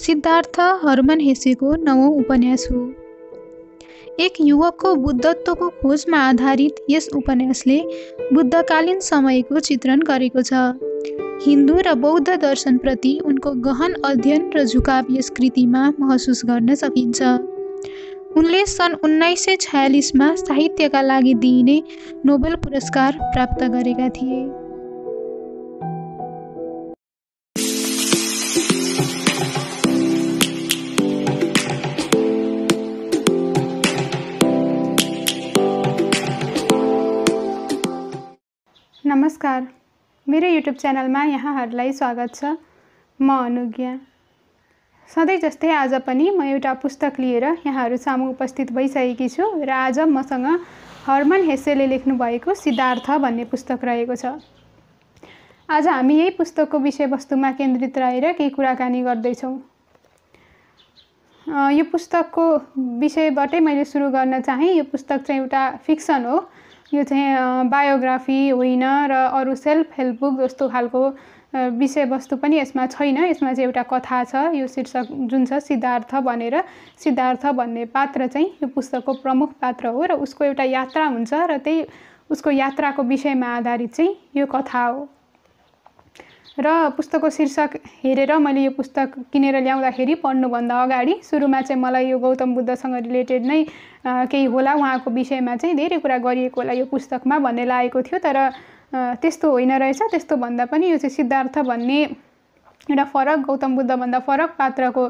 सिद्धार्थ हरमन हेसेको नवौँ उपन्यास हो एक युवकको बुद्धत्वको खोजमा आधारित यस उपन्यासले बुद्धकालीन समयको चित्रण गरेको छ हिन्दू र बौद्ध दर्शनप्रति उनको गहन अध्ययन र झुकाव यस कृतिमा महसुस गर्न सकिन्छ उनले सन् उन्नाइस सय छयालिसमा साहित्यका लागि दिइने नोबेल पुरस्कार प्राप्त गरेका थिए नमस्कार मेरो युट्युब च्यानलमा यहाँहरूलाई स्वागत छ म अनुज्ञा सधैँ जस्तै आज पनि म एउटा पुस्तक लिएर यहाँहरू सामु उपस्थित भइसकेकी छु र आज मसँग हर्मन हेसेले लेख्नुभएको सिद्धार्थ भन्ने पुस्तक रहेको छ आज हामी यही पुस्तकको विषयवस्तुमा केन्द्रित रहेर केही कुराकानी गर्दैछौँ यो पुस्तकको विषयबाटै मैले सुरु गर्न चाहेँ यो पुस्तक चाहिँ एउटा फिक्सन हो यो चाहिँ बायोग्राफी होइन र अरू सेल्फ हेल्प बुक जस्तो खालको विषयवस्तु पनि यसमा छैन यसमा चाहिँ एउटा कथा छ यो शीर्षक जुन छ सिद्धार्थ भनेर सिद्धार्थ भन्ने पात्र चाहिँ यो पुस्तकको प्रमुख पात्र हो र उसको एउटा यात्रा हुन्छ र त्यही उसको यात्राको विषयमा आधारित चाहिँ यो कथा हो र पुस्तकको शीर्षक हेरेर मैले यो पुस्तक किनेर ल्याउँदाखेरि पढ्नुभन्दा अगाडि सुरुमा चाहिँ मलाई यो गौतम बुद्धसँग रिलेटेड नै केही होला उहाँको विषयमा चाहिँ धेरै कुरा गरिएको होला यो पुस्तकमा भन्ने लागेको थियो तर त्यस्तो होइन रहेछ त्यस्तो भन्दा पनि यो चाहिँ सिद्धार्थ भन्ने एउटा फरक गौतम बुद्धभन्दा फरक पात्रको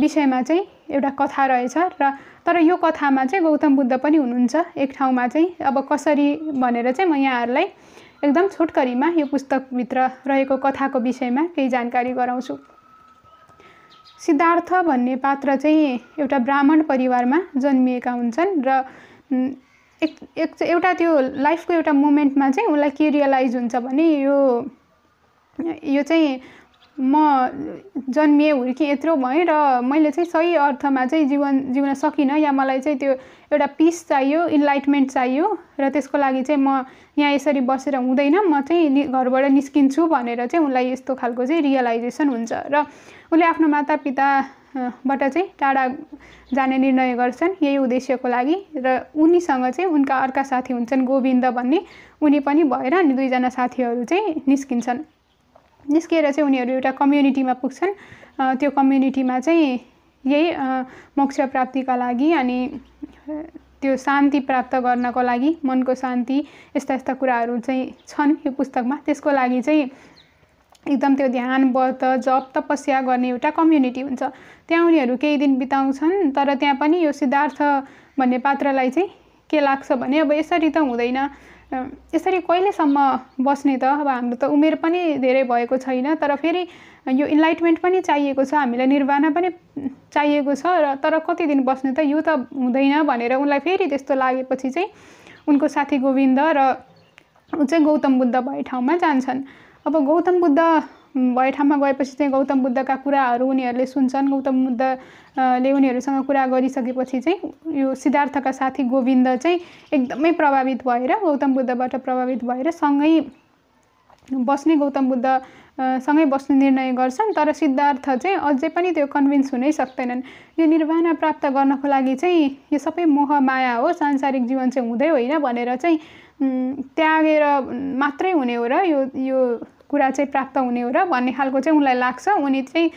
विषयमा चाहिँ एउटा कथा रहेछ र तर यो कथामा चाहिँ गौतम बुद्ध पनि हुनुहुन्छ एक ठाउँमा चाहिँ अब कसरी भनेर चाहिँ म यहाँहरूलाई एकदम छोटकरीमा यो पुस्तकभित्र रहेको कथाको विषयमा केही जानकारी गराउँछु सिद्धार्थ भन्ने पात्र चाहिँ एउटा ब्राह्मण परिवारमा जन्मिएका हुन्छन् र एक एउटा त्यो लाइफको एउटा मोमेन्टमा चाहिँ उसलाई के रियलाइज हुन्छ भने यो यो चाहिँ म जन्मिएँ हुर्केँ यत्रो भएँ र मैले चाहिँ सही अर्थमा चाहिँ जीवन जिउन सकिनँ या मलाई चाहिँ त्यो एउटा पिस चाहियो इन्लाइटमेन्ट चाहियो र त्यसको लागि चाहिँ म यहाँ यसरी बसेर हुँदैन म चाहिँ घरबाट निस्किन्छु भनेर चाहिँ उनलाई यस्तो खालको चाहिँ रियलाइजेसन हुन्छ र उसले आफ्नो मातापिताबाट चाहिँ टाढा जाने निर्णय गर्छन् यही उद्देश्यको लागि र उनीसँग चाहिँ उनका अर्का साथी हुन्छन् गोविन्द भन्ने उनी पनि भएर अनि दुईजना साथीहरू चाहिँ निस्किन्छन् निस्किएर चाहिँ उनीहरू एउटा कम्युनिटीमा पुग्छन् त्यो कम्युनिटीमा चाहिँ यही मोक्ष प्राप्तिका लागि अनि त्यो शान्ति प्राप्त गर्नको लागि मनको शान्ति यस्ता यस्ता कुराहरू चाहिँ छन् यो पुस्तकमा त्यसको लागि चाहिँ एकदम त्यो ध्यान व्रत जप तपस्या गर्ने एउटा कम्युनिटी हुन्छ त्यहाँ उनीहरू केही दिन बिताउँछन् तर त्यहाँ पनि यो सिद्धार्थ भन्ने पात्रलाई चाहिँ के लाग्छ भने अब यसरी त हुँदैन यसरी कहिलेसम्म बस्ने त अब हाम्रो त उमेर पनि धेरै भएको छैन तर फेरि यो इन्लाइटमेन्ट पनि चाहिएको छ हामीलाई निर्वाणा पनि चाहिएको छ र तर कति दिन बस्ने त यो त हुँदैन भनेर उनलाई फेरि त्यस्तो लागेपछि चाहिँ उनको साथी गोविन्द र ऊ चाहिँ गौतम बुद्ध भए ठाउँमा जान्छन् अब गौतम बुद्ध भए ठाउँमा गएपछि चाहिँ गौतम बुद्धका कुराहरू उनीहरूले सुन्छन् गौतम बुद्धले उनीहरूसँग कुरा गरिसकेपछि चाहिँ यो सिद्धार्थका साथी गोविन्द चाहिँ एकदमै प्रभावित भएर गौतम बुद्धबाट प्रभावित भएर सँगै बस्ने गौतम बुद्ध सँगै बस्ने निर्णय गर्छन् तर सिद्धार्थ चाहिँ अझै पनि त्यो कन्भिन्स हुनै सक्दैनन् यो निर्वाण प्राप्त गर्नको लागि चाहिँ यो सबै मोह माया हो सांसारिक जीवन चाहिँ हुँदै होइन भनेर चाहिँ त्यागेर मात्रै हुने हो र यो यो कुरा चाहिँ प्राप्त हुने हो र भन्ने खालको चाहिँ उनलाई लाग्छ उनी चाहिँ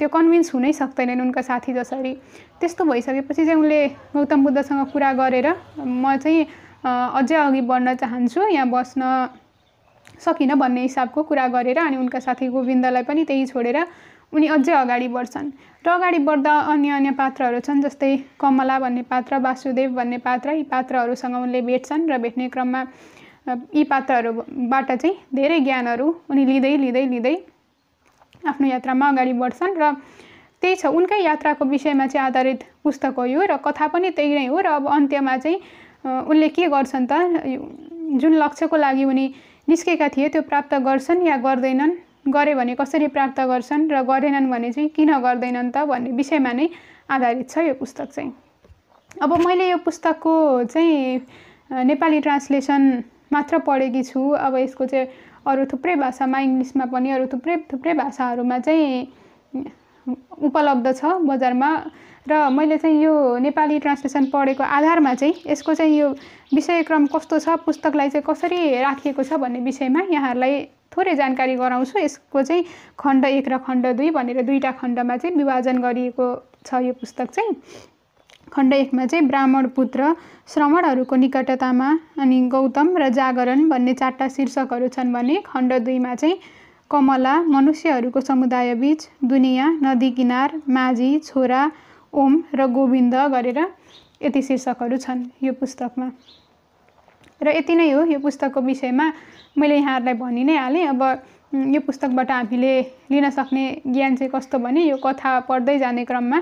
त्यो कन्भिन्स हुनै सक्दैनन् उनका साथी जसरी त्यस्तो भइसकेपछि चाहिँ उनले गौतम बुद्धसँग कुरा गरेर म चाहिँ अझै अघि बढ्न चाहन्छु यहाँ बस्न सकिनँ भन्ने हिसाबको कुरा गरेर अनि उनका साथी गोविन्दलाई पनि त्यही छोडेर उनी अझै अगाडि बढ्छन् र अगाडि बढ्दा अन्य अन्य पात्रहरू छन् जस्तै कमला भन्ने पात्र वासुदेव भन्ने पात्र यी पात्रहरूसँग उनले भेट्छन् र भेट्ने क्रममा यी पात्रहरूबाट चाहिँ धेरै ज्ञानहरू उनी लिँदै लिँदै लिँदै आफ्नो यात्रामा अगाडि बढ्छन् र त्यही छ उनकै यात्राको विषयमा चाहिँ आधारित पुस्तक हो यो र कथा पनि त्यही नै हो र अब अन्त्यमा चाहिँ उनले के गर्छन् त जुन लक्ष्यको लागि उनी निस्केका थिए त्यो प्राप्त गर्छन् या गर्दैनन् गरे भने कसरी प्राप्त गर्छन् र गरेनन् भने चाहिँ किन गर्दैनन् त भन्ने विषयमा नै आधारित छ यो पुस्तक चाहिँ अब मैले यो पुस्तकको चाहिँ नेपाली ट्रान्सलेसन मात्र पढेकी छु अब यसको चाहिँ अरू थुप्रै भाषामा इङ्ग्लिसमा पनि अरू थुप्रै थुप्रै भाषाहरूमा चाहिँ उपलब्ध छ बजारमा र मैले चाहिँ यो नेपाली ट्रान्सलेसन पढेको आधारमा चाहिँ यसको चाहिँ यो विषयक्रम कस्तो छ पुस्तकलाई चाहिँ कसरी राखिएको छ भन्ने विषयमा यहाँहरूलाई थोरै जानकारी गराउँछु यसको चाहिँ खण्ड एक र खण्ड दुई भनेर दुईवटा खण्डमा चाहिँ विभाजन गरिएको छ यो पुस्तक चाहिँ खण्ड एकमा चाहिँ ब्राह्मण पुत्र श्रवणहरूको निकटतामा अनि गौतम र जागरण भन्ने चारवटा शीर्षकहरू छन् भने खण्ड दुईमा चाहिँ कमला मनुष्यहरूको समुदायबीच दुनियाँ नदी किनार माझी छोरा ओम र गोविन्द गरेर यति शीर्षकहरू छन् यो पुस्तकमा र यति नै हो यो पुस्तकको विषयमा मैले यहाँहरूलाई भनि नै हालेँ अब यो पुस्तकबाट हामीले लिन सक्ने ज्ञान चाहिँ कस्तो भने यो कथा पढ्दै जाने क्रममा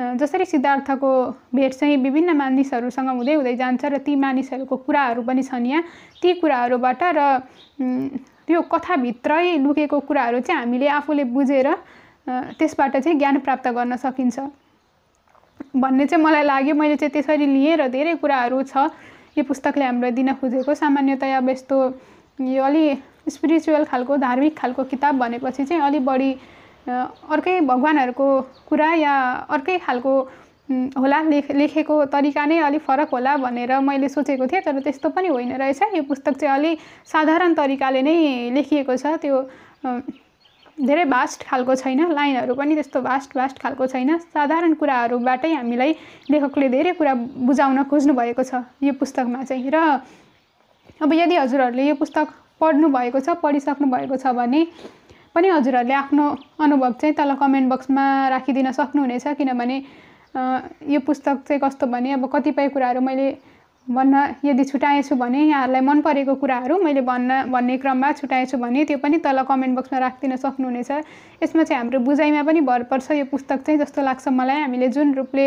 जसरी सिद्धार्थको भेट चाहिँ विभिन्न मानिसहरूसँग हुँदै हुँदै जान्छ र ती मानिसहरूको कुराहरू पनि छन् यहाँ ती कुराहरूबाट र त्यो कथाभित्रै लुकेको कुराहरू चाहिँ हामीले आफूले बुझेर त्यसबाट चाहिँ ज्ञान प्राप्त गर्न सकिन्छ भन्ने चाहिँ मलाई लाग्यो मैले चाहिँ त्यसरी लिएँ र धेरै कुराहरू छ यो पुस्तकले हामीलाई दिन खोजेको सामान्यतया अब यस्तो यो अलि स्पिरिचुअल खालको धार्मिक खालको किताब भनेपछि चाहिँ अलि बढी अर्कै भगवान्हरूको कुरा या अर्कै खालको होला लेख लेखेको तरिका नै अलिक फरक होला भनेर मैले सोचेको थिएँ तर त्यस्तो पनि होइन रहेछ यो पुस्तक चाहिँ अलि साधारण तरिकाले नै लेखिएको छ त्यो धेरै भास्ट खालको छैन लाइनहरू पनि त्यस्तो भास्ट भास्ट खालको छैन साधारण कुराहरूबाटै हामीलाई लेखकले धेरै कुरा बुझाउन खोज्नु भएको छ यो पुस्तकमा चाहिँ र अब यदि हजुरहरूले यो पुस्तक पढ्नु भएको छ पढिसक्नु भएको छ भने पनि हजुरहरूले आफ्नो अनुभव चाहिँ तल कमेन्ट बक्समा राखिदिन सक्नुहुनेछ किनभने यो पुस्तक चाहिँ कस्तो भने अब कतिपय कुराहरू मैले भन्न यदि छुट्याएछु भने यहाँहरूलाई मन परेको कुराहरू मैले भन्न भन्ने क्रममा छुट्याएछु भने त्यो पनि तल कमेन्ट बक्समा राखिदिन सक्नुहुनेछ यसमा चाहिँ हाम्रो बुझाइमा पनि भर पर्छ यो पुस्तक चाहिँ जस्तो लाग्छ मलाई हामीले जुन रूपले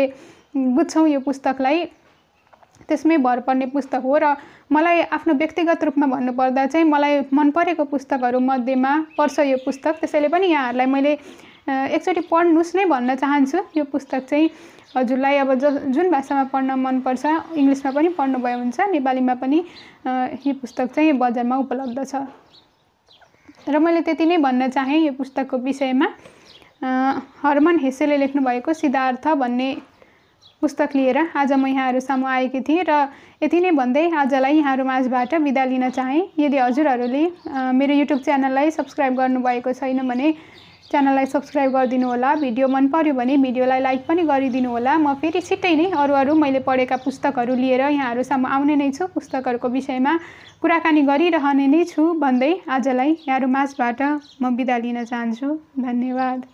बुझ्छौँ यो पुस्तकलाई त्यसमै भर पर्ने पुस्तक हो र मलाई आफ्नो व्यक्तिगत रूपमा भन्नुपर्दा चाहिँ मलाई मन परेको पुस्तकहरू मध्येमा पर्छ यो पुस्तक त्यसैले पनि यहाँहरूलाई मैले एकचोटि पढ्नुहोस् नै भन्न चाहन्छु यो पुस्तक चाहिँ हजुरलाई अब ज जुन भाषामा पढ्न मनपर्छ इङ्ग्लिसमा पनि पढ्नुभयो हुन्छ नेपालीमा पनि यो पुस्तक चाहिँ बजारमा उपलब्ध छ र मैले त्यति नै भन्न चाहेँ यो पुस्तकको विषयमा हर्मन हेसेले लेख्नुभएको सिद्धार्थ भन्ने पुस्तक लिएर आज म यहाँहरूसम्म आएकी थिएँ र यति नै भन्दै आजलाई यहाँहरू माझबाट बिदा लिन चाहेँ यदि हजुरहरूले मेरो युट्युब च्यानललाई सब्सक्राइब गर्नुभएको छैन भने च्यानललाई सब्सक्राइब गरिदिनु होला भिडियो मन पर्यो भने भिडियोलाई लाइक पनि गरिदिनु होला म फेरि छिट्टै नै अरू अरू मैले पढेका पुस्तकहरू लिएर यहाँहरूसम्म आउने नै छु पुस्तकहरूको विषयमा कुराकानी गरिरहने नै छु भन्दै आजलाई यहाँहरू माझबाट म बिदा लिन चाहन्छु धन्यवाद